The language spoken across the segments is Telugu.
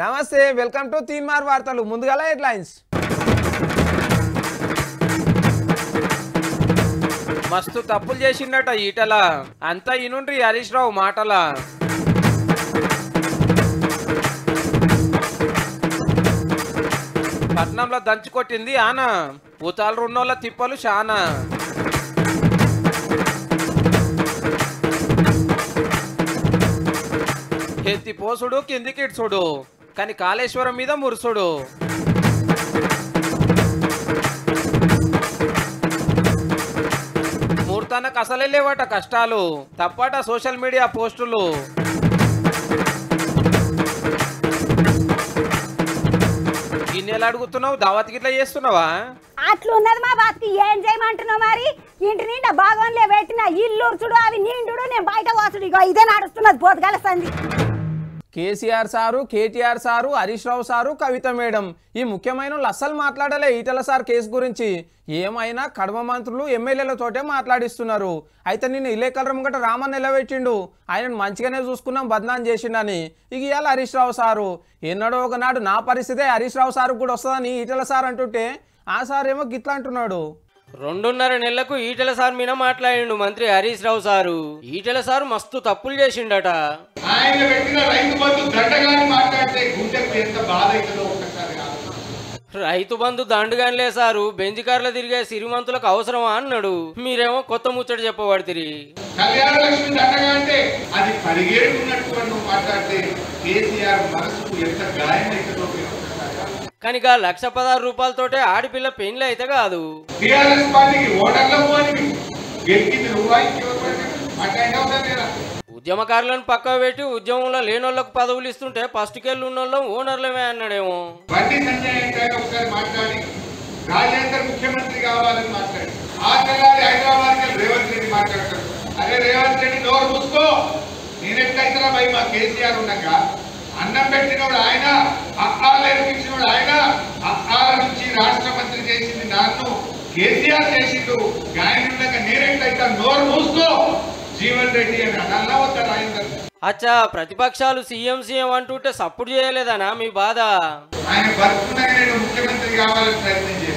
నమస్తే వెల్కమ్ టు మార్ వార్తలు ముందుగా హెడ్లైన్స్ మస్తు తప్పులు చేసిండట ఈటల అంతా ఇనుండ్రి హరీష్ రావు మాటల పట్నంలో దంచుకొట్టింది ఆన పూతాలు రున్నోళ్ళ తిప్పలు శానా ఎత్తి పోసుడు కిందికిడ్సుడు కానీ కాళేశ్వరం మీద మురుసుడు మూర్తనకు అసలే లేవట కష్టాలు తప్పట సోషల్ మీడియా పోస్టులు గిన్నెలు అడుగుతున్నావు దావత్ గిట్లా చేస్తున్నావా అట్లున్నది మా బతికి ఏం చేయమంటున్నావు మరి ఇంటి నిండా భాగంలో పెట్టిన ఇల్లు ఉర్చుడు అవి నిండు నేను బయట వాసుడు ఇగో ఇదే నడుస్తున్నది పోతగల సంధి KCR sir KTR sir Harish Rao sir Kavitha madam ఈ ముఖ్యమైన వాళ్ళు అస్సలు మాట్లాడలే ఈటల సార్ కేసు గురించి ఏమైనా కడమ మంత్రులు ఎమ్మెల్యేలతోటే మాట్లాడిస్తున్నారు అయితే నేను ఇలేకల ముంగట రామన్ నిలబెట్టిండు ఆయనను మంచిగానే చూసుకున్నాం బద్నాం చేసిండని ఇక ఇవాళ హరీష్ రావు సారు ఎన్నడో ఒకనాడు నా పరిస్థితే హరీష్ రావు సారు కూడా వస్తుందని ఈటల సార్ అంటుంటే ఆ సార్ ఏమో గిట్లా అంటున్నాడు రెండున్నర నెలలకు ఈటెల సార్ మీద మాట్లాడిండు మంత్రి హరీష్ రావు సారు ఈటెల సారు మస్తు తప్పులు చేసిండట రైతు బంధు దండుగానిలే సారు బెంజ్ తిరిగే సిరిమంతులకు అవసరమా అన్నాడు మీరేమో కొత్త ముచ్చట చెప్పబడితిరి కళ్యాణ దండగా అంటే అది మాట్లాడితే కేసీఆర్ ఎంత కనుక లక్ష పదహారు రూపాయలతో ఆడపిల్ల పెండ్లు అయితే కాదు ఉద్యమకారులను పక్క పెట్టి ఉద్యమంలో లేనోళ్లకు పదవులు ఇస్తుంటే ఫస్ట్ కెళ్ళి ఉన్న వాళ్ళం ఓనర్లమే అన్నాడేమో రేవంత్ రెడ్డి అన్నం పెట్టినప్పుడు ఆయన అక్కాలు ఎరిపించినోడు ఆయన అక్కాల నుంచి రాష్ట్ర మంత్రి చేసింది కేసీఆర్ చేసిండు గాయనుండగా నోరు మూస్తూ జీవన్ రెడ్డి అని వద్ద అచ్చా ప్రతిపక్షాలు సీఎం సీఎం అంటుంటే సపోర్ట్ చేయలేదనా మీ బాధ ఆయన బతుకున్నాక నేను ముఖ్యమంత్రి కావాలని ప్రయత్నం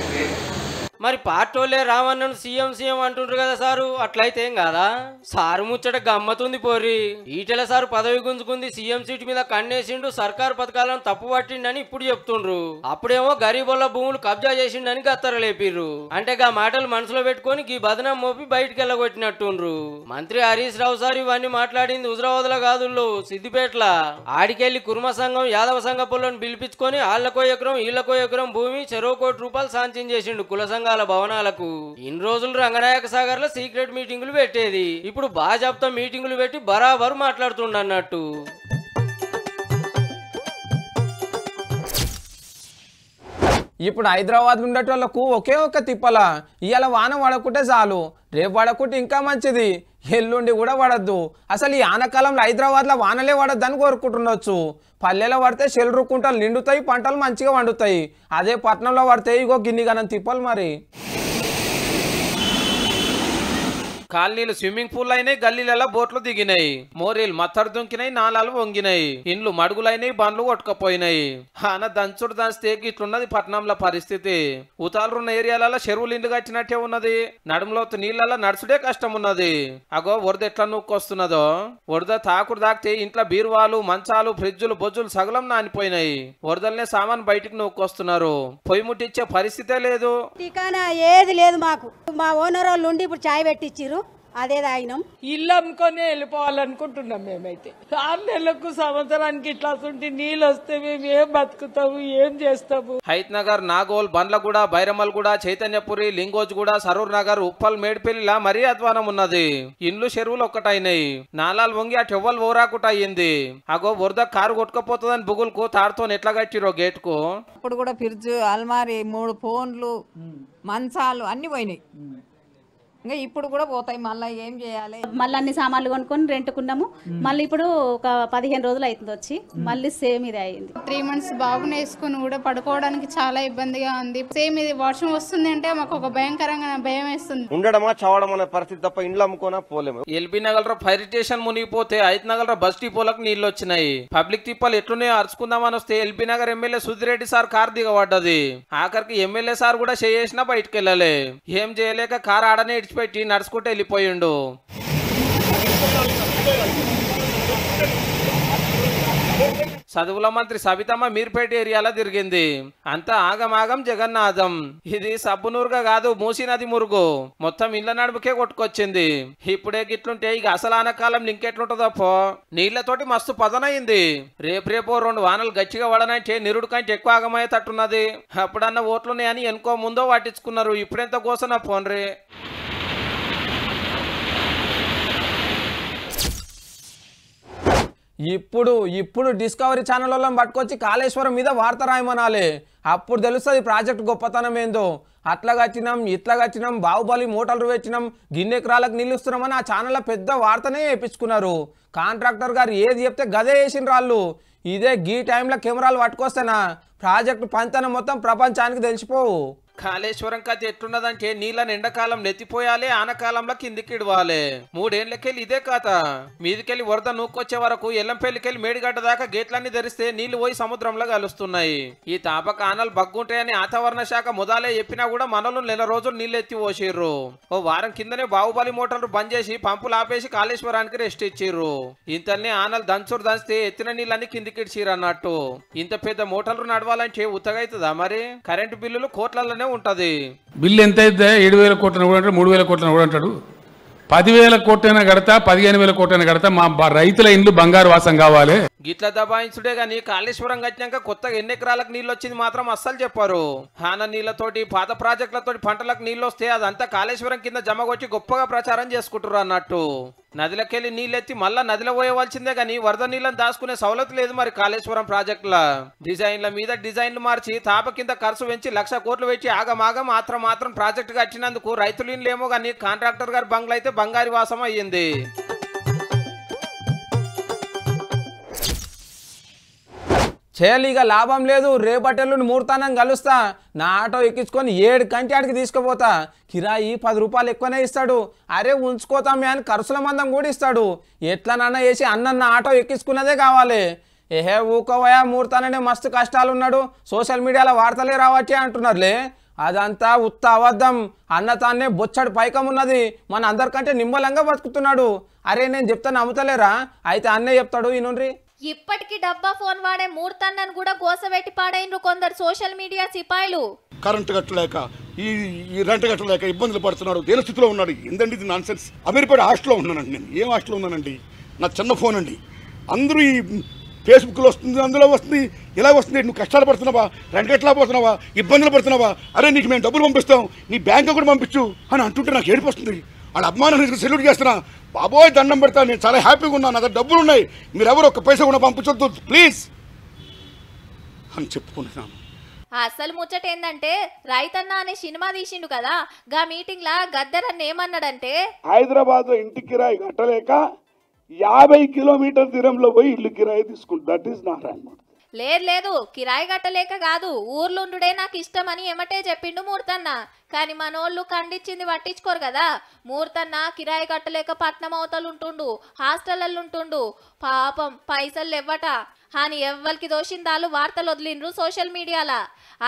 మరి వాళ్ళే రావణను సీఎం సీఎం అంటుండ్రు కదా సారు అట్లయితే ఏం కాదా సారు ముచ్చట గమ్మతుంది పోరి ఈటెల సారు పదవి గుంజుకుంది సీఎం సీట్ మీద కన్నేసిండు సర్కారు పథకాలను తప్పు పట్టిండని ఇప్పుడు చెప్తుండ్రు అప్పుడేమో గరీబుల భూములు కబ్జా చేసిండని లేపిర్రు అంటే గా మాటలు మనసులో పెట్టుకుని ఈ బదనం మోపి బయటికి వెళ్ళగొట్టినట్టుండ్రు మంత్రి హరీష్ రావు సార్ ఇవన్నీ మాట్లాడింది హుజరాబాద్ లో కాదుల్లో సిద్దిపేటల ఆడికెళ్లి కుర్మ సంఘం యాదవ సంఘ పుల్లను పిలిపించుకొని ఆళ్లకో ఎకరం ఈళ్లకో ఎకరం భూమి చెరువు కోటి రూపాయలు సాంఛ్యం చేసిండు కుల సంఘ సంఘాల భవనాలకు ఇన్ని రోజులు రంగనాయక సాగర్ లో సీక్రెట్ మీటింగులు పెట్టేది ఇప్పుడు బాజాబ్తో మీటింగులు పెట్టి బరాబరు మాట్లాడుతుండన్నట్టు ఇప్పుడు హైదరాబాద్ ఉండేటోళ్లకు ఒకే ఒక్క తిప్పల ఇవాళ వాన పడకుంటే చాలు రేపు పడకుంటే ఇంకా మంచిది ఎల్లుండి కూడా పడద్దు అసలు ఈ ఆనకాలంలో హైదరాబాద్లో వానలే పడద్దని కోరుకుంటుండొచ్చు పల్లెలో పడితే చెల్లు కుంటలు నిండుతాయి పంటలు మంచిగా వండుతాయి అదే పట్టణంలో పడితే ఇగో గిన్నె గనం తిప్పలు మరి కాలనీలు స్విమ్మింగ్ పూల్ అయినాయి గల్లీలలో బోట్లు దిగినాయి మోరీలు మత్తడు దుంకినాయి నాళాలు వంగినాయి ఇండ్లు మడుగులైనాయి బండ్లు కొట్టుకపోయినాయి ఆన దంచుడు దంచితే ఇట్లున్నది పట్టణంలో పరిస్థితి ఉతాలున్న ఏరియాలలో చెరువులు ఇండ్లు కట్టినట్టే ఉన్నది నడుములో నీళ్ళలో నడుచుడే కష్టం ఉన్నది అగో వరద ఎట్లా నూక్కొస్తున్నదో వరద తాకుడు తాకితే ఇంట్లో బీరువాలు మంచాలు ఫ్రిడ్జులు బొజ్జులు సగలం నానిపోయినాయి వరదలనే సామాన్ బయటికి నూక్కొస్తున్నారు పొయ్యి ముట్టించే పరిస్థితే లేదు ఏది లేదు మాకు మా ఓనర్ వాళ్ళు ఉండి ఇప్పుడు చాయ్ పెట్టించారు అదే తాగినాం ఇల్లు అమ్ముకొని వెళ్ళిపోవాలనుకుంటున్నాం మేమైతే ఆరు నెలలకు సంవత్సరానికి ఇట్లా నీళ్ళు వస్తే మేము ఏం బతుకుతాము ఏం చేస్తాము హైత్ నగర్ నాగోల్ బండ్లగూడ బైరమల్గూడ చైతన్యపురి లింగోజ్ గూడ సరూర్ నగర్ ఉప్పల్ మేడిపిల్ల మరీ అధ్వానం ఉన్నది ఇండ్లు చెరువులు ఒక్కటైనాయి నాలాలు వంగి అటు ఎవ్వలు ఓరాకుట అగో వరద కారు కొట్టుకపోతుందని బుగుల్కు తాడుతో ఎట్లా కట్టిరో గేట్ కు అప్పుడు కూడా ఫ్రిడ్జ్ అల్మారి మూడు ఫోన్లు మంచాలు అన్ని పోయినాయి ఇంకా ఇప్పుడు కూడా పోతాయి మళ్ళీ ఏం చేయాలి మళ్ళీ అన్ని సామాన్లు కొనుక్కొని రెంట్కున్నాము మళ్ళీ ఇప్పుడు ఒక పదిహేను రోజులు అవుతుంది వచ్చి మళ్ళీ సేమ్ ఇది అయింది త్రీ మంత్స్ బాబుని వేసుకుని కూడా పడుకోవడానికి చాలా ఇబ్బందిగా ఉంది సేమ్ ఇది వర్షం వస్తుంది అంటే మాకు ఒక భయంకరంగా భయం వేస్తుంది ఉండడమా చావడం అనే పరిస్థితి తప్ప ఇండ్లు అమ్ముకోనా పోలేము ఎల్బీ నగర్ ఫైర్ స్టేషన్ మునిగిపోతే ఐదు నగర్ బస్ డిపోలకు నీళ్లు వచ్చినాయి పబ్లిక్ తిప్పాలు ఎట్లున్నాయో అరుచుకుందామని వస్తే LB Nagar MLA Sudhi Reddy sir car దిగబడ్డది ఆఖరికి ఎమ్మెల్యే సార్ కూడా చేసినా బయటకెళ్ళాలి ఏం చేయలేక కార్ ఆడనే విడిచిపెట్టి నడుచుకుంటూ వెళ్ళిపోయిండు చదువుల మంత్రి సబితమ్మ మీర్పేట ఏరియాలో తిరిగింది అంతా ఆగమాగం జగన్నాథం ఇది సబ్బునూరుగా కాదు మూసి నది మురుగు మొత్తం ఇళ్ల నడుపుకే కొట్టుకొచ్చింది ఇప్పుడే గిట్లుంటే ఇక అసలు ఆనకాలం ఇంకెట్లుంటుందో పో నీళ్లతోటి మస్తు పదనయింది రేపు రేపు రెండు వానలు గచ్చిగా వడనంటే నిరుడు కంటే ఎక్కువ తట్టున్నది అప్పుడన్న ఓట్లున్నాయని ఎనుకో ముందో వాటించుకున్నారు ఇప్పుడెంత ఫోన్ రే ఇప్పుడు ఇప్పుడు డిస్కవరీ ఛానల్ పట్టుకొచ్చి కాళేశ్వరం మీద వార్త రాయమనాలి అప్పుడు తెలుస్తుంది ప్రాజెక్ట్ గొప్పతనం ఏందో అట్లా గచ్చినాం ఇట్లా గచ్చినాం బాహుబలి మోటార్లు పెట్టినాం గిన్నెకరాలకు నిలుస్తున్నామని ఆ ఛానల్లో పెద్ద వార్తనే వేయించుకున్నారు కాంట్రాక్టర్ గారు ఏది చెప్తే గదే వేసిన రాళ్ళు ఇదే గీ టైంలో కెమెరాలు పట్టుకొస్తేనా ప్రాజెక్టు పంతనం మొత్తం ప్రపంచానికి తెలిసిపోవు కాళేశ్వరం కథ ఎట్లున్నదంటే నీళ్ళని ఎండాకాలం నెత్తిపోయాలి ఆనకాలంలో కిందికి ఇడవాలి మూడేళ్లకెళ్ళి ఇదే కాత మీదికెళ్ళి వరద నూకొచ్చే వరకు ఎల్లంపల్లికెళ్ళి మేడిగడ్డ దాకా గేట్లన్నీ ధరిస్తే నీళ్లు పోయి సముద్రంలో కలుస్తున్నాయి ఈ తాపక ఆనలు బగ్గుంటాయని వాతావరణ శాఖ ముదాలే చెప్పినా కూడా మనలు నెల రోజులు నీళ్ళు ఎత్తి పోసిర్రు ఓ వారం కిందనే బాహుబలి మోటార్లు బంద్ చేసి పంపులు ఆపేసి కాళేశ్వరానికి రెస్ట్ ఇచ్చిర్రు ఇంతనే ఆనలు దంచురు దంచితే ఎత్తిన నీళ్ళని కిందికి ఇంత పెద్ద మోటార్లు నడవాలంటే ఉత్తగైతుందా మరి కరెంటు బిల్లులు కోట్లలోనే ఉంటుంది బిల్లు ఎంత అయితే ఏడు వేల కోట్లను కూడా అంటాడు మూడు వేల కోట్లను కూడా అంటాడు పదివేల కోట్లైనా కడతా పదిహేను వేల కోట్లైనా కడతా మా రైతుల ఇండ్లు బంగారు వాసం కావాలి గిట్ల దబాయించుడే గాని కాళేశ్వరం కట్టినాక కొత్తగా ఎన్ని ఎకరాలకు నీళ్ళు వచ్చింది మాత్రం అస్సలు చెప్పారు హాన నీళ్లతోటి పాత ప్రాజెక్టులతోటి పంటలకు నీళ్ళు వస్తే అదంతా కాళేశ్వరం కింద జమగొచ్చి గొప్పగా ప్రచారం చేసుకుంటారు అన్నట్టు నదిలోకెళ్ళి నీళ్ళెత్తి మళ్ళా నదిలో పోయవలసిందే కానీ వరద నీళ్ళని దాచుకునే సౌలత్ లేదు మరి కాళేశ్వరం ప్రాజెక్టుల డిజైన్ల మీద డిజైన్లు మార్చి తాప కింద ఖర్చు పెంచి లక్ష కోట్లు పెట్టి ఆగమాగం మాత్రం మాత్రం ప్రాజెక్టు కట్టినందుకు రైతులు లేమో కానీ కాంట్రాక్టర్ గారి బంగ్లైతే అయితే బంగారి వాసం అయ్యింది చేయాలి ఇక లాభం లేదు రేపటెల్లుని ముహూర్తానం కలుస్తా నా ఆటో ఎక్కించుకొని ఏడు కంటి ఆడికి తీసుకుపోతా కిరాయి పది రూపాయలు ఎక్కువనే ఇస్తాడు అరే ఉంచుకోతామే అని ఖర్చుల మందం కూడా ఇస్తాడు ఎట్లనన్నా వేసి అన్నన్న ఆటో ఎక్కించుకున్నదే కావాలి ఏహే ఊకోవయా ముహూర్తాననే మస్తు కష్టాలు ఉన్నాడు సోషల్ మీడియాలో వార్తలే రావచ్చే అంటున్నారులే అదంతా ఉత్త అబద్ధం అన్న తానే బొచ్చడు పైకం ఉన్నది మన అందరికంటే నిమ్మలంగా బతుకుతున్నాడు అరే నేను చెప్తాను అమ్ముతలేరా అయితే అన్నే చెప్తాడు నుండి ఇప్పటికీ డబ్బా ఫోన్ వాడే మూర్తన్నను కూడా గోసబెట్టి పాడైనరు కొందరు సోషల్ మీడియా సిపాయిలు కరెంటు కట్టలేక ఈ ఈ రెంట్ కట్టలేక ఇబ్బందులు పడుతున్నాడు దేని స్థితిలో ఉన్నాడు ఏందండి ఇది నాన్సెన్స్ సెన్స్ హాస్టల్లో ఉన్నానండి నేను ఏం హాస్టల్లో ఉన్నానండి నా చిన్న ఫోన్ అండి అందరూ ఈ ఫేస్బుక్లో వస్తుంది అందులో వస్తుంది ఇలా వస్తుంది నువ్వు కష్టాలు పడుతున్నావా రెంట్ కట్టలా పోతున్నావా ఇబ్బందులు పడుతున్నావా అరే నీకు మేము డబ్బులు పంపిస్తాం నీ బ్యాంక్ కూడా పంపించు అని అంటుంటే నాకు ఏడిపోస్తుంది ఆడ అభిమానం సెల్యూట్ చేస్తున్నా బాబోయ్ దండం పెడతా నేను చాలా హ్యాపీగా ఉన్నాను నా డబ్బులు ఉన్నాయి మీరు ఎవరు ఒక పైసా కూడా పంపించొద్దు ప్లీజ్ అని చెప్పుకుంటున్నాను అసలు ముచ్చట ఏందంటే రైతన్న అనే సినిమా తీసిండు కదా గా మీటింగ్ లా గద్దరన్న ఏమన్నాడంటే హైదరాబాద్ లో ఇంటి కిరాయి కట్టలేక యాభై కిలోమీటర్ దూరంలో పోయి ఇల్లు కిరాయి తీసుకుంటు దట్ ఈస్ నారాయణ లేదు లేదు కిరాయి కట్టలేక కాదు ఊర్లుండుడే నాకు ఇష్టం అని ఎమటే చెప్పిండు మూర్తన్న కానీ మనోళ్ళు ఖండించింది పట్టించుకోరు కదా మూర్తన్న కిరాయి కట్టలేక పట్నం అవతలుంటుండు హాస్టళ్ళల్లుంటుండు పాపం పైసలు ఇవ్వట అని ఎవ్వరికి దోషిందాలు వార్తలు వదిలిండ్రు సోషల్ మీడియాలా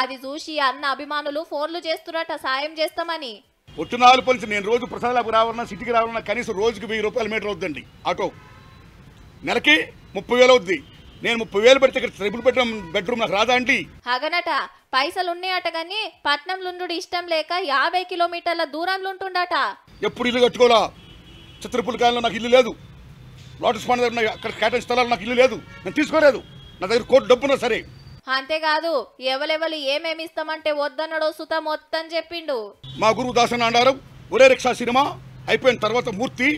అది చూసి అన్న అభిమానులు ఫోన్లు చేస్తున్నట సాయం చేస్తామని పొట్టునాలు పొలిసి నేను రోజు ప్రసాదాలకు రావాలన్నా సిటీకి రావాలన్నా కనీసం రోజుకి వెయ్యి రూపాయల మీటర్ అవుతుంది ఆటో నెలకి ముప్పై వేలు అవుతుంది నేను ముప్పై వేలు పెడితే ఇక్కడ ట్రిపుల్ బెడ్రూమ్ బెడ్రూమ్ నాకు రాదా అండి అగనట పైసలున్నాయట గాని పట్నంలుండు ఇష్టం లేక యాభై కిలోమీటర్ల దూరంలో ఉంటుండట ఎప్పుడు ఇల్లు చిత్రపుల చిత్రపులకాయలో నాకు ఇల్లు లేదు లోటస్ పండు దగ్గర అక్కడ కేటాయించిన స్థలాలు నాకు ఇల్లు లేదు నేను తీసుకోలేదు నా దగ్గర కోటి డబ్బున్నా సరే అంతేకాదు ఎవలెవలు ఏమేమి ఇస్తామంటే వద్దన్నడో సుత మొత్తం చెప్పిండు మా గురువు దాసన్ అండారం ఒరే రిక్షా సినిమా అయిపోయిన తర్వాత మూర్తి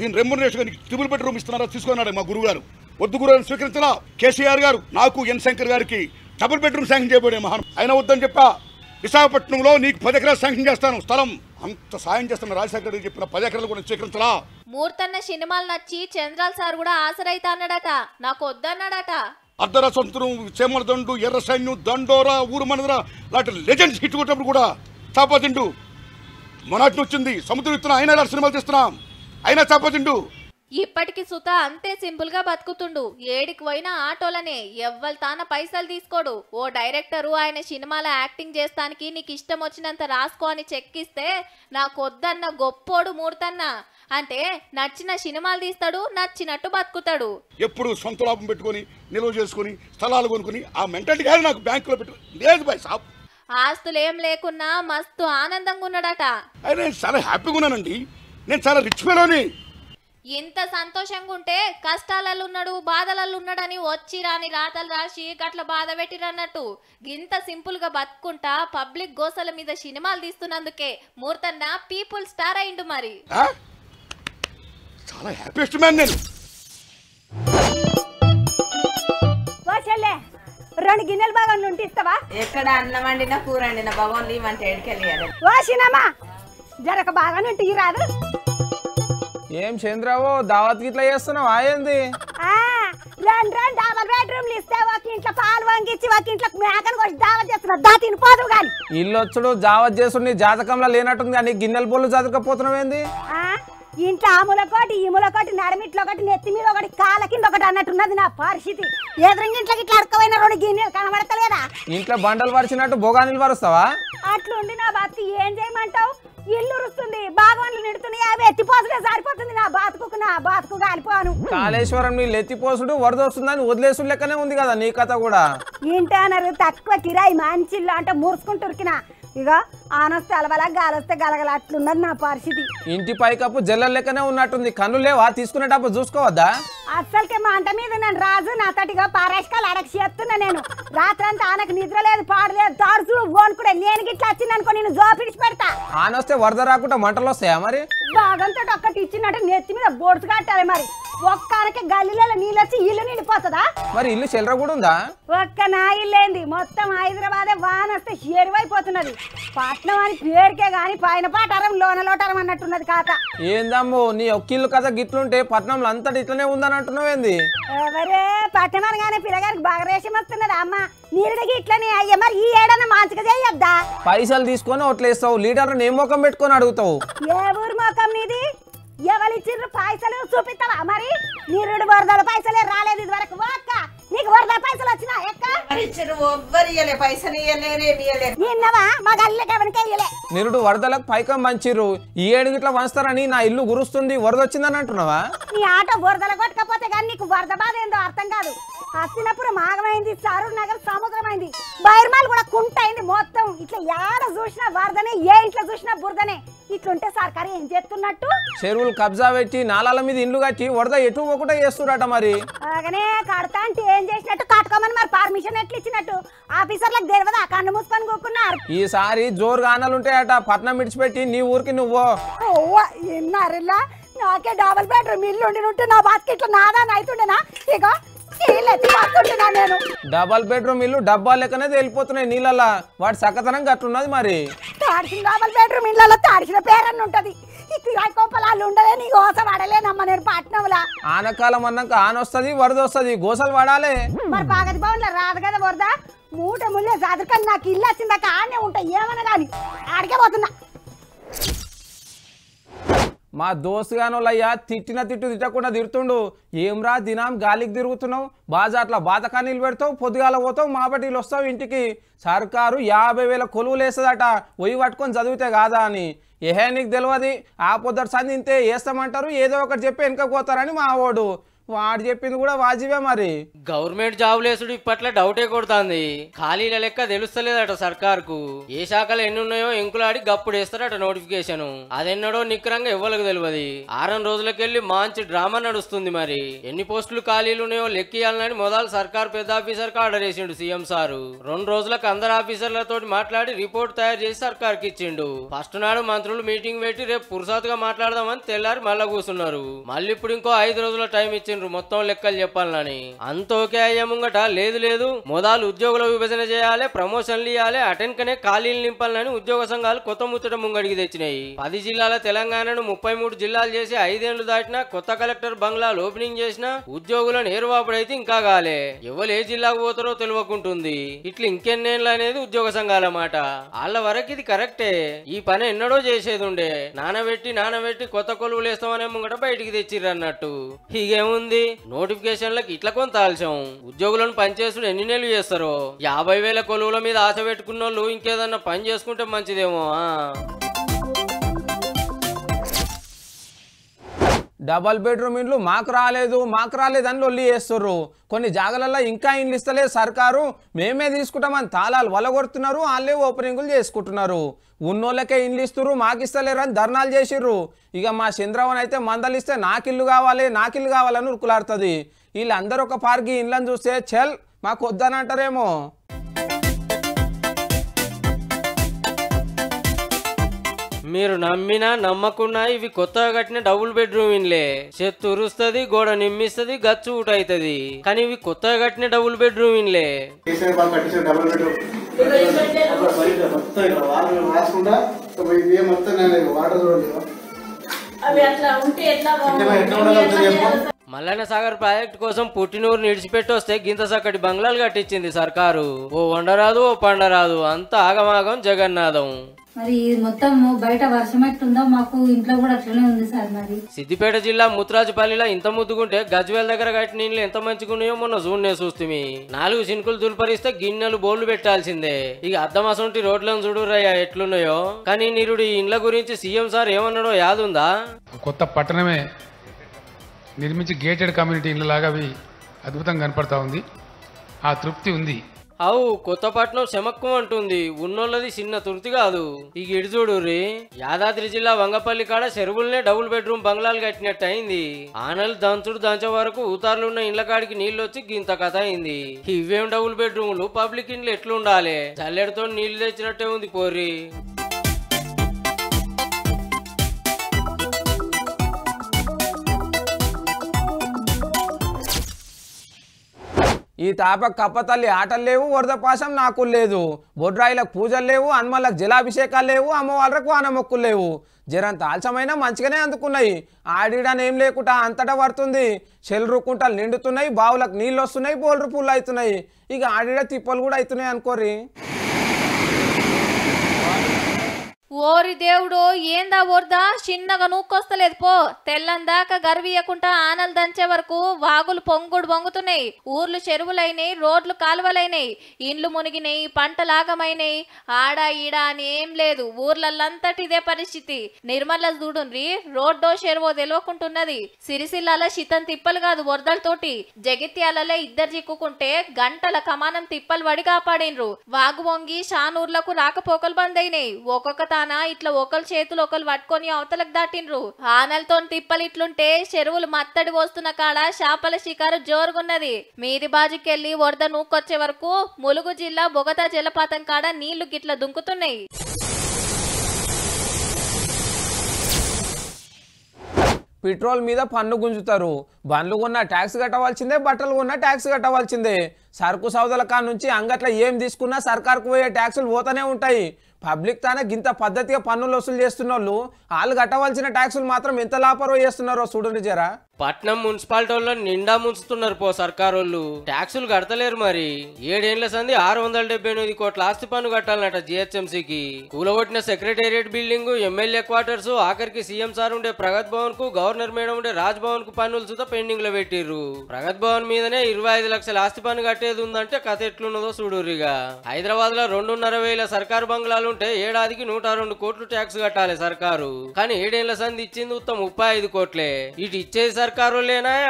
దీని రెమ్యునరేషన్ ట్రిపుల్ బెడ్రూమ్ ఇస్తున్నారా తీసుకున్నాడు మా గురువు గారు వద్దుగురని స్వీకరించిన కేసీఆర్ గారు నాకు ఎన్ శంకర్ గారికి డబుల్ బెడ్రూమ్ శాంక్షన్ చేయబోయే మహాను ఆయన వద్దని చెప్పా విశాఖపట్నంలో నీకు పది ఎకరాలు శాంక్షన్ చేస్తాను స్థలం అంత సాయం చేస్తున్న రాజశేఖర రెడ్డి చెప్పిన పది ఎకరాలు కూడా స్వీకరించలా మూర్తన్న సినిమాలు నచ్చి చంద్రాల సార్ కూడా ఆసరైతా అన్నాడట నాకు వద్దన్నాడట అర్ధర సొంతం చేమల దండు ఎర్ర సైన్యం దండోరా ఊరు మనదరా లాంటి లెజెండ్స్ హిట్ కొట్టినప్పుడు కూడా చాపాతిండు మొనాటిని వచ్చింది సముద్రం ఇస్తున్నా అయినా సినిమాలు తీస్తున్నాం అయినా చాపాతిండు ఇప్పటికి సుత అంతే సింపుల్గా బతుకుతుండు ఏడికి పోయినా ఆటోలనే ఎవ్వరు తాన పైసలు తీసుకోడు ఓ డైరెక్టరు ఆయన సినిమాల యాక్టింగ్ చేస్తానికి నీకు ఇష్టం వచ్చినంత రాసుకో అని చెక్కిస్తే కొద్దన్న గొప్పోడు మూడుతన్న అంటే నచ్చిన సినిమాలు తీస్తాడు నచ్చినట్టు బతుకుతాడు ఎప్పుడు సొంత లాభం పెట్టుకొని నిల్వ చేసుకుని స్థలాలు కొనుక్కుని ఆ మెంటాలిటీ ఆస్తులు నాకు బ్యాంకులో లేకున్నా మస్తు ఆనందంగా ఉన్నాడట నేను చాలా హ్యాపీగా ఉన్నానండి నేను చాలా రిచ్ ఫెలోని ఇంత సంతోషంగా ఉంటే కష్టాలలో ఉన్నాడు బాధలలో ఉన్నాడని వచ్చి రాని రాతలు రాసి గట్ల బాధ పెట్టిరన్నట్టు ఇంత సింపుల్ గా బతుకుంటా పబ్లిక్ గోసల మీద సినిమాలు తీస్తున్నందుకే మూర్తన్న పీపుల్ స్టార్ అయిండు మరి చాలా హ్యాపీస్ట్ మ్యాన్ నేను రెండు గిన్నెలు బాగా ఉంటే ఇస్తావా ఎక్కడ అన్నం వండిన కూర వండిన బాగుంది నీవంటే ఎడికెళ్ళి ఓ సినిమా జరక బాగా ఉంటే రాదు ఏం చంద్రావో దావత్ గిట్లా చేస్తున్నావు ఆయంది రెండు రెండు డబల్ బెడ్రూమ్లు ఇస్తే ఒక ఇంట్లో పాలు వంగిచ్చి ఒక ఇంట్లో మేకను దావత్ చేస్తున్నావు దా తినిపోదు కానీ ఇల్లు వచ్చుడు జావత్ చేసుడు జాతకంలో లేనట్టుంది కానీ గిన్నెల బోళ్ళు జాతకపోతున్నావేంది ఇంట్లో ఆముల ఒకటి ఈముల ఒకటి నరమిట్లో ఒకటి నెత్తి మీద ఒకటి కాళ్ళ కింద ఒకటి అన్నట్టున్నది నా పరిస్థితి ఎదురింగ్ ఇంట్లోకి ఇట్లా అడకపోయిన రెండు గిన్నెలు కనబడతలేదా ఇంట్లో బండలు పరిచినట్టు భోగానిలు పరుస్తావా అట్లుండి నా బతి ఏం చేయమంటావు ఇల్లు ఉరుస్తుంది బాగోన్లు నిడుతున్నాయి అవి ఎత్తిపోసుడే సరిపోతుంది నా బాతుకు నా బాతుకు గాలిపోను కాళేశ్వరం నీళ్ళు ఎత్తిపోసుడు వరద వస్తుందని వదిలేసు లెక్కనే ఉంది కదా నీ కథ కూడా ఏంటన్నారు తక్కువ కిరాయి మంచి ఇల్లు అంటే మురుసుకుంటురికినా ఇక ఆనొస్తే అలవలా గాలస్తే గలగల అట్లున్నది నా పరిస్థితి ఇంటి పైకప్పు జల్ల లెక్కనే ఉన్నట్టుంది కన్ను లేవా తీసుకునేటప్పుడు చూసుకోవద్దా అస్సలకే మా అంట మీద నేను రాజు నా తటిగా పారాష్కాలు అడగ చేస్తున్నా నేను రాత్రంతా ఆనకు నిద్ర లేదు పాడలేదు లేదు దాడుచుడు కూడా నేను గిట్లా అనుకో నేను జోపిడిచి పెడతా ఆనొస్తే వరద రాకుండా మంటలు వస్తాయా మరి బాగంతో ఒక్కటి ఇచ్చినట్టు నెత్తి మీద బోర్డు కట్టాలి మరి ఒక్కనకి గల్లీలలో నీళ్ళు వచ్చి ఇల్లు నిండిపోతుందా మరి ఇల్లు చెల్లర కూడా ఉందా ఒక్క నా ఇల్లేంది మొత్తం హైదరాబాదే వానస్తే ఎరువైపోతున్నది పాత కట్నం అని పేరుకే గాని పైన పాటరం లోన లోటరం అన్నట్టున్నది కాక ఏందమ్మో నీ ఒక్కిళ్ళు కథ గిట్లుంటే పట్నంలో అంతటి ఇట్లనే ఉందని ఏంది ఎవరే పట్నం అనగానే పిల్లగానికి బాగా రేషం వస్తున్నది అమ్మ నీరుడికి ఇట్లనే అయ్యా మరి ఈ ఏడన మంచిగా చేయొద్దా పైసలు తీసుకొని ఒట్లేస్తావు లీడర్ ఏ మొఖం పెట్టుకొని అడుగుతావు ఏ ఊరు మొఖం ఇది ఎవరిచ్చిర్రు పైసలు చూపిస్తావా మరి నీరుడు వరదల పైసలే రాలేదు ఇది వరకు పైసలు నిరుడు వరదలకు పైకం మంచిరు ఈ ఏడు గిట్ల వంచుతారని నా ఇల్లు గురుస్తుంది వరద వచ్చిందని అంటున్నావా నీ ఆటో బురదలు కొట్టకపోతే కానీ నీకు వరద బాధ ఏందో అర్థం కాదు హస్తినపురం ఆగమైంది సరూర్ నగర్ సముద్రమైంది బైర్మాల్ కూడా కుంట అయింది మొత్తం ఇట్లా యాడ చూసినా వరదనే ఏ ఇంట్లో చూసినా బురదనే ఇట్లుంటే సార్ ఏం చేస్తున్నట్టు చెరువులు కబ్జా పెట్టి నాలాల మీద ఇండ్లు కట్టి వరద ఎటు ఒకటే చేస్తున్నట్ట మరి అలాగనే కడతా అంటే ఏం చేసినట్టు కట్టుకోమని మరి పర్మిషన్ ఎట్లు ఇచ్చినట్టు ఆఫీసర్లకు తెలియదు కన్ను మూసుకొని కూకున్నారు ఈసారి జోరు గానాలు ఉంటాయట పట్నం విడిచిపెట్టి నీ ఊరికి నువ్వు ఇన్నారులా నాకే డబుల్ బెడ్రూమ్ ఇల్లు ఉండి ఉంటే నా బాస్కెట్లో నాదా అవుతుండేనా ఇక డబల్ బెడ్రూమ్ ఇల్లు డబ్బా లెక్కనే వెళ్ళిపోతున్నాయి నీళ్ళలా వాడు సకతనం గట్టున్నది మరి తాడిసిన డబల్ బెడ్రూమ్ ఇళ్ళలో తాడిసిన పేరన్న ఉంటది కోపలాలు ఉండలే నీ గోస వాడలేనమ్మ నేను పట్నంలా ఆనకాలం అన్నాక ఆనొస్తుంది వరద వస్తుంది గోసలు వాడాలి మరి బాగా భవన్లో రాదు కదా వరద మూట ముల్లే సాదరికని నాకు ఇల్లు వచ్చిందాక ఆడనే ఉంటాయి ఏమన్నా కానీ ఆడికే పోతున్నా మా దోస్తుగానోళ్ళయ్యా తిట్టిన తిట్టు తిట్టకుండా తిరుతుండు ఏమ్రా దినం గాలికి తిరుగుతున్నావు బాజా అట్లా బాధకా నిలబెడతావు పొద్దుగాల పోతావు మా వస్తావు ఇంటికి సర్కారు యాభై వేల కొలువులు వేస్తుందట ఒయ్యి పట్టుకొని చదివితే కాదా అని ఏహే నీకు తెలియదు ఆ పొద్దు సంధింతే వేస్తామంటారు ఏదో ఒకటి చెప్పి వెనుక పోతారని మా వాడు చెప్పింది కూడా వాజీవే మరి గవర్నమెంట్ జాబ్ లేసుడు ఇప్పట్లో డౌటే కొడుతుంది ఖాళీల లెక్క తెలుస్తలేదట సర్కార్కు ఏ శాఖలు ఎన్ని ఉన్నాయో ఎంకులాడి గప్పుడు వేస్తారట నోటిఫికేషన్ అదెన్నడో నిక్కరంగా ఇవ్వలకు తెలియదు ఆరం రోజులకెళ్ళి మంచి డ్రామా నడుస్తుంది మరి ఎన్ని పోస్టులు ఖాళీలు ఉన్నాయో లెక్కియాలని మొదలు సర్కార్ పెద్ద ఆఫీసర్ ఆర్డర్ చేసిండు సీఎం సారు రెండు రోజులకు అందరు ఆఫీసర్లతో మాట్లాడి రిపోర్ట్ తయారు చేసి సర్కార్కి ఇచ్చిండు ఫస్ట్ నాడు మంత్రులు మీటింగ్ పెట్టి రేపు గా మాట్లాడదామని తెల్లారి మళ్ళా కూర్చున్నారు మళ్ళీ ఇప్పుడు ఇంకో ఐదు రోజుల టైం ఇచ్చిండు చెప్పిండ్రు మొత్తం లెక్కలు చెప్పాలని అంతోకే అయ్యే ముంగట లేదు లేదు మొదలు ఉద్యోగుల విభజన చేయాలి ప్రమోషన్లు ఇవ్వాలి అటెన్కనే ఖాళీలు నింపాలని ఉద్యోగ సంఘాలు కొత్త ముచ్చట ముంగడికి తెచ్చినాయి పది జిల్లాల తెలంగాణను ముప్పై మూడు జిల్లాలు చేసి ఐదేళ్లు దాటినా కొత్త కలెక్టర్ బంగ్లాలు ఓపెనింగ్ చేసినా ఉద్యోగుల నేరువాపుడైతే ఇంకా కాలే ఎవరు ఏ జిల్లాకు పోతారో తెలియకుంటుంది ఇట్లు ఇంకెన్నేళ్ళు అనేది ఉద్యోగ సంఘాల మాట వాళ్ళ వరకు ఇది కరెక్టే ఈ పని ఎన్నడో చేసేది ఉండే నానబెట్టి నానబెట్టి కొత్త కొలువులు వేస్తామనే ముంగట బయటికి తెచ్చిర్రు అన్నట్టు ఏముంది నోటిఫికేషన్లకు ఇట్లా కొంత ఆలస్యం ఉద్యోగులను పనిచేసుడు ఎన్ని నెలలు చేస్తారో యాభై వేల కొలువుల మీద ఆశ పెట్టుకున్న వాళ్ళు ఇంకేదన్నా పని చేసుకుంటే మంచిదేమో డబల్ బెడ్రూమ్ ఇండ్లు మాకు రాలేదు మాకు రాలేదు అని లొల్లి చేస్తుర్రు కొన్ని జాగాలలో ఇంకా ఇండ్లు ఇస్తలేదు సర్కారు మేమే తీసుకుంటామని తాళాలు వలగొడుతున్నారు వాళ్ళే ఓపెనింగులు చేసుకుంటున్నారు ఉన్నోళ్ళకే ఇండ్లు ఇస్తున్నారు మాకు ఇస్తలేరు అని ధర్నాలు చేసిర్రు ఇక మా చంద్రవన్ అయితే మందలిస్తే నాకిల్లు కావాలి నాకిల్లు కావాలని ఉరుకులాడుతుంది వీళ్ళందరూ ఒక పార్కి ఇండ్లను చూస్తే చెల్ మాకు వద్దనంటారేమో అంటారేమో మీరు నమ్మినా నమ్మకున్నా ఇవి కొత్తగా కట్టిన డబుల్ బెడ్రూమ్ ఇన్లే చెత్త ఉరుస్తుంది గోడ నిమ్మిస్తుంది గచ్చు అవుతుంది కానీ ఇవి కొత్తగా కట్టిన డబుల్ బెడ్రూమ్ ఇన్లే వాటర్ మల్లన్న సాగర్ ప్రాజెక్ట్ కోసం నిడిచిపెట్టి వస్తే గింత సక్కటి బంగ్లాలు కట్టించింది సర్కారు ఓ వండరాదు ఓ పండరాదు అంత ఆగమాగం జగన్నాథం మరి మొత్తం బయట వర్షం ఎట్లుందో మాకు ఇంట్లో కూడా అట్లనే ఉంది సార్ మరి సిద్దిపేట జిల్లా ముత్రాజుపల్లిలో ఇంత ముద్దుకుంటే గజ్వేల్ దగ్గర కట్టిన నీళ్ళు ఎంత మంచిగున్నాయో మొన్న చూడనే చూస్తుంది నాలుగు చినుకులు దులిపరిస్తే గిన్నెలు బోర్లు పెట్టాల్సిందే ఇక అర్ధం అసంటి రోడ్లను చూడురయ్యా ఎట్లున్నాయో కానీ నిరుడు ఈ ఇండ్ల గురించి సీఎం సార్ ఏమన్నాడో యాదుందా కొత్త పట్టణమే నిర్మించి గేటెడ్ కమ్యూనిటీ లాగా అవి అద్భుతంగా కనపడతా ఉంది ఆ తృప్తి ఉంది అవు కొత్తపట్నం శమక్కుం అంటుంది ఉన్నోళ్ళది చిన్న తృప్తి కాదు ఈ గిడిచూడు రే యాదాద్రి జిల్లా వంగపల్లి కాడ చెరువులనే డబుల్ బెడ్రూమ్ బంగ్లాలు కట్టినట్టు అయింది ఆనలు దంచుడు దంచే వరకు ఊతారులున్న ఇండ్ల కాడికి నీళ్లు వచ్చి గింత కథ అయింది ఇవేం డబుల్ బెడ్రూమ్లు పబ్లిక్ ఇండ్లు ఎట్లుండాలి చల్లెడతో నీళ్లు తెచ్చినట్టే ఉంది పోరి ఈ తాప కప్పతల్లి ఆటలు లేవు వరద పాశం నాకు లేదు బొడ్రాయిలకు పూజలు లేవు హనుమలకు జలాభిషేకాలు లేవు అమ్మవాళ్ళకు ఆనమొక్కులు లేవు జరం తాల్చమైనా మంచిగానే అందుకున్నాయి ఏం లేకుండా అంతటా పడుతుంది చెల్లరు కుంటలు నిండుతున్నాయి బావులకు నీళ్ళు వస్తున్నాయి బోల్రు పూలు అవుతున్నాయి ఇక ఆడిడ తిప్పలు కూడా అవుతున్నాయి అనుకోరి ఓరి దేవుడు ఏందా ఓర్దా చిన్నగా నూక్కొస్తలేదు పో తెల్లందాక గర్వీయకుండా ఆనలు దంచే వరకు వాగులు పొంగుడు పొంగుతున్నాయి ఊర్లు చెరువులైనాయి రోడ్లు కాలువలైనాయి ఇండ్లు మునిగినాయి పంటలాగమైనాయి ఆడా ఈడా అని ఏం లేదు ఊర్లల్లంతటి ఇదే పరిస్థితి నిర్మల చూడుండ్రి రోడ్డో చెరువో తెలియకుంటున్నది సిరిసిల్లాల శితం తిప్పలు కాదు వరదలతోటి జగిత్యాలలో ఇద్దరు చిక్కుకుంటే గంటల కమానం తిప్పలు వడి కాపాడినరు వాగు వంగి షానూర్లకు రాకపోకలు బంద్ అయినాయి ఒక్కొక్క చూస్తానా ఇట్లా ఒకరు చేతులు ఒకరు పట్టుకొని అవతలకు దాటిండ్రు ఆనలతో తిప్పలు ఇట్లుంటే చెరువులు మత్తడి పోస్తున్న కాడ చేపల షికారు జోరుగున్నది మీది బాజుకెళ్లి వరద నూకొచ్చే వరకు ములుగు జిల్లా బొగతా జలపాతం కాడ నీళ్లు గిట్ల దుంకుతున్నాయి పెట్రోల్ మీద పన్ను గుంజుతారు బండ్లు కొన్న ట్యాక్స్ కట్టవలసిందే బట్టలు కొన్న ట్యాక్స్ కట్టవలసిందే సరుకు సౌదల కాడ నుంచి అంగట్ల ఏం తీసుకున్నా సర్కార్కు పోయే ట్యాక్సులు పోతూనే ఉంటాయి పబ్లిక్ తానే గింత పద్ధతిగా పన్నులు వసూలు చేస్తున్న వాళ్ళు వాళ్ళు కట్టవలసిన ట్యాక్సులు మాత్రం ఎంత లాపరో చేస్తున్నారో చూడండి జరా పట్నం మున్సిపాలిటీ వాళ్ళు నిండా ముంచుతున్నారు పో సర్కారోళ్ళు ట్యాక్సులు కడతలేరు మరి ఏడేళ్ల సంది ఆరు వందల డెబ్బై ఎనిమిది కోట్ల ఆస్తి పన్ను కట్టాలన్నట జిహెచ్ఎంసీకి కూలగొట్టిన సెక్రటేరియట్ బిల్డింగ్ ఎమ్మెల్యే క్వార్టర్స్ ఆఖరికి సీఎం సార్ ఉండే ప్రగత్ భవన్ కు గవర్నర్ మేడం ఉండే రాజ్ భవన్ కు పన్నులు చూత పెండింగ్ లో పెట్టిర్రు ప్రగత్ భవన్ మీదనే ఇరవై ఐదు లక్షల ఆస్తి పన్ను కట్టేది ఉందంటే కథ ఎట్లున్నదో చూడురిగా హైదరాబాద్ లో రెండున్నర వేల సర్కారు బంగ్లాలుంటే ఏడాదికి నూట రెండు కోట్లు ట్యాక్స్ కట్టాలి సర్కారు కానీ ఏడేళ్ల సంది ఇచ్చింది ఉత్తమ ముప్పై ఐదు కోట్లే ఇటు ఇచ్చేది సర్కారు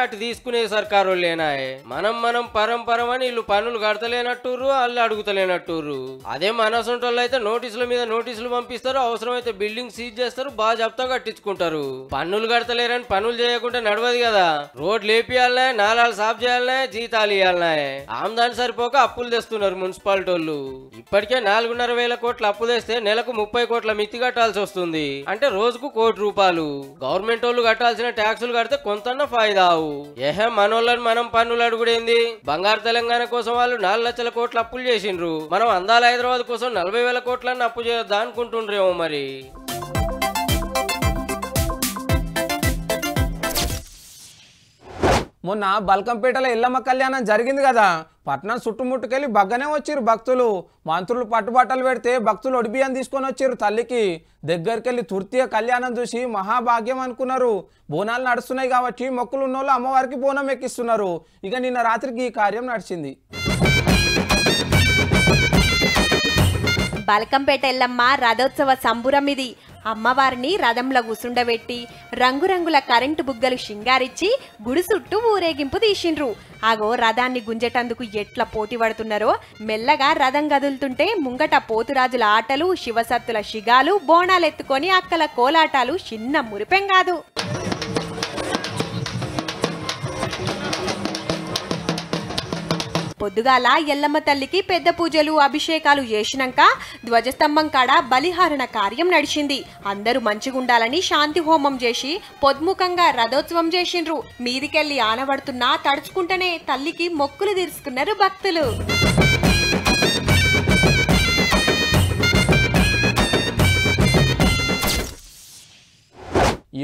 అటు తీసుకునే సర్కారు మనం మనం పరంపరం అని వీళ్ళు పనులు కడతలేనట్టు వాళ్ళు అడుగుతలేనట్టు అదే మనసుంటోళ్ళు అయితే నోటీసుల మీద నోటీసులు పంపిస్తారు అవసరమైతే బిల్డింగ్ సీజ్ చేస్తారు బాగా చెప్తా కట్టించుకుంటారు పన్నులు కడతలేరని పనులు చేయకుండా నడవదు కదా రోడ్లు లేపియాలనే నాలాలు సాఫ్ చేయాలనే జీతాలు ఇవ్వాలనే ఆమదాని సరిపోక అప్పులు తెస్తున్నారు మున్సిపాలిటీ వాళ్ళు ఇప్పటికే నాలుగున్నర వేల కోట్ల అప్పు తెస్తే నెలకు ముప్పై కోట్ల మిత్తి కట్టాల్సి వస్తుంది అంటే రోజుకు కోటి రూపాయలు గవర్నమెంట్ వాళ్ళు కట్టాల్సిన ట్యాక్సులు కడితే కొంత అన్న ఫాయిదావు ఏహే మనోళ్ళని మనం పన్నులు అడుగుడేంది బంగారు తెలంగాణ కోసం వాళ్ళు నాలుగు లక్షల కోట్లు అప్పులు చేసిండ్రు మనం అందాల హైదరాబాద్ కోసం నలభై వేల కోట్లను అప్పు చేద్దాం అనుకుంటుండ్రేమో మరి మొన్న బల్కంపేటలో ఇల్లమ్మ కళ్యాణం జరిగింది కదా పట్టణం చుట్టుముట్టుకెళ్ళి బగ్గనే వచ్చారు భక్తులు మంత్రులు పట్టుబట్టలు పెడితే భక్తులు ఒడిబియ్యం తీసుకొని వచ్చారు తల్లికి దగ్గరికెళ్ళి తృతీయ కళ్యాణం చూసి మహాభాగ్యం అనుకున్నారు బోనాలు నడుస్తున్నాయి కాబట్టి మొక్కులు ఉన్నోళ్ళు అమ్మవారికి బోనం ఎక్కిస్తున్నారు ఇక నిన్న రాత్రికి ఈ కార్యం నడిచింది బలకంపేట ఎల్లమ్మ రథోత్సవ సంబురం ఇది అమ్మవారిని రథంలో గుసుండబెట్టి రంగురంగుల కరెంటు బుగ్గలు షింగారిచ్చి గుడి చుట్టూ ఊరేగింపు తీసిండ్రు ఆగో రథాన్ని గుంజటందుకు ఎట్లా పోటీ పడుతున్నారో మెల్లగా రథం గదులుతుంటే ముంగట పోతురాజుల ఆటలు శివసత్తుల షిగాలు బోనాలెత్తుకొని అక్కల కోలాటాలు చిన్న మురిపెం కాదు పొద్దుగాల ఎల్లమ్మ తల్లికి పెద్ద పూజలు అభిషేకాలు చేసినాక ధ్వజస్తంభం కాడ బలిహారణ కార్యం నడిచింది అందరూ మంచిగుండాలని శాంతి హోమం చేసి పొద్ముఖంగా రథోత్సవం చేసిండ్రు మీదికెళ్ళి ఆనబడుతున్నా తడుచుకుంటేనే తల్లికి మొక్కులు తీర్చుకున్నారు భక్తులు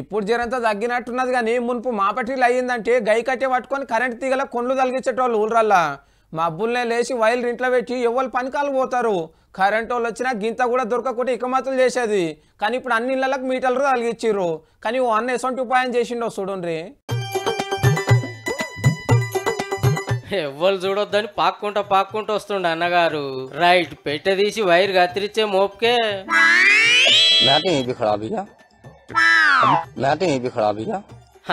ఇప్పుడు జరంతా తగ్గినట్టున్నది కానీ మున్పు మాపటిలు అయ్యిందంటే గై కట్టే పట్టుకొని కరెంట్ తీగల కొండ్లు తలిగించేటోళ్ళు ఊళ్ళల్లా మా అబ్బుల్నే లేచి వైర్లు ఇంట్లో పెట్టి ఎవరు పనికాలు పోతారు కరెంట్ వాళ్ళు వచ్చినా గింత కూడా దొరకకుండా ఇకమతులు చేసేది కానీ ఇప్పుడు అన్ని ఇళ్ళలకు మీటర్లు తగిలిచ్చిర్రు కానీ ఓ అన్న ఎసంటి ఉపాయం చేసిండో చూడండి ఎవ్వరు చూడొద్దని పాక్కుంటా పాక్కుంటూ వస్తుండే అన్నగారు రైట్ పెట్టె తీసి వైర్ కత్తిరిచ్చే మోపుకే లాటింగ్ ఇది ఖరాబ్ ఇక ఇది ఖరాబ్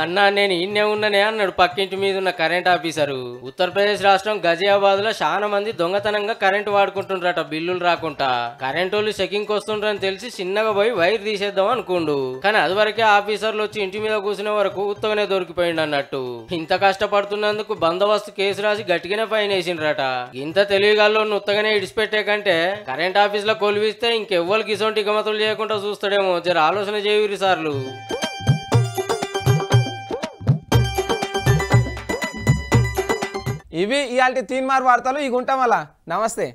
అన్నా నేను ఇన్నే ఉన్ననే అన్నాడు పక్కింటి మీద ఉన్న కరెంట్ ఆఫీసరు ఉత్తరప్రదేశ్ రాష్ట్రం గజియాబాద్ లో చాలా మంది దొంగతనంగా కరెంట్ వాడుకుంటుండ్రట బిల్లులు రాకుండా కరెంట్ వాళ్ళు చెకింగ్ వస్తుండ్రని తెలిసి చిన్నగా పోయి వైర్ తీసేద్దాం అనుకుండు కానీ అది వరకే ఆఫీసర్లు వచ్చి ఇంటి మీద కూర్చునే వరకు ఉత్తగానే దొరికిపోయిండు అన్నట్టు ఇంత కష్టపడుతున్నందుకు బందోబస్తు కేసు రాసి గట్టిగానే ఫైన్ వేసిండ్రట ఇంత తెలివిగాల్లో ఉత్తగానే ఇడిచిపెట్టే కంటే కరెంట్ ఆఫీస్ లో కొలివిస్తే ఇంకెవ్వరికి ఇసోంటి గమతులు చేయకుండా చూస్తాడేమో జర ఆలోచన చేయరు సార్లు ఇవి ఇవాళ తీన్మార్ వార్తలు ఇవి ఉంటాం అలా నమస్తే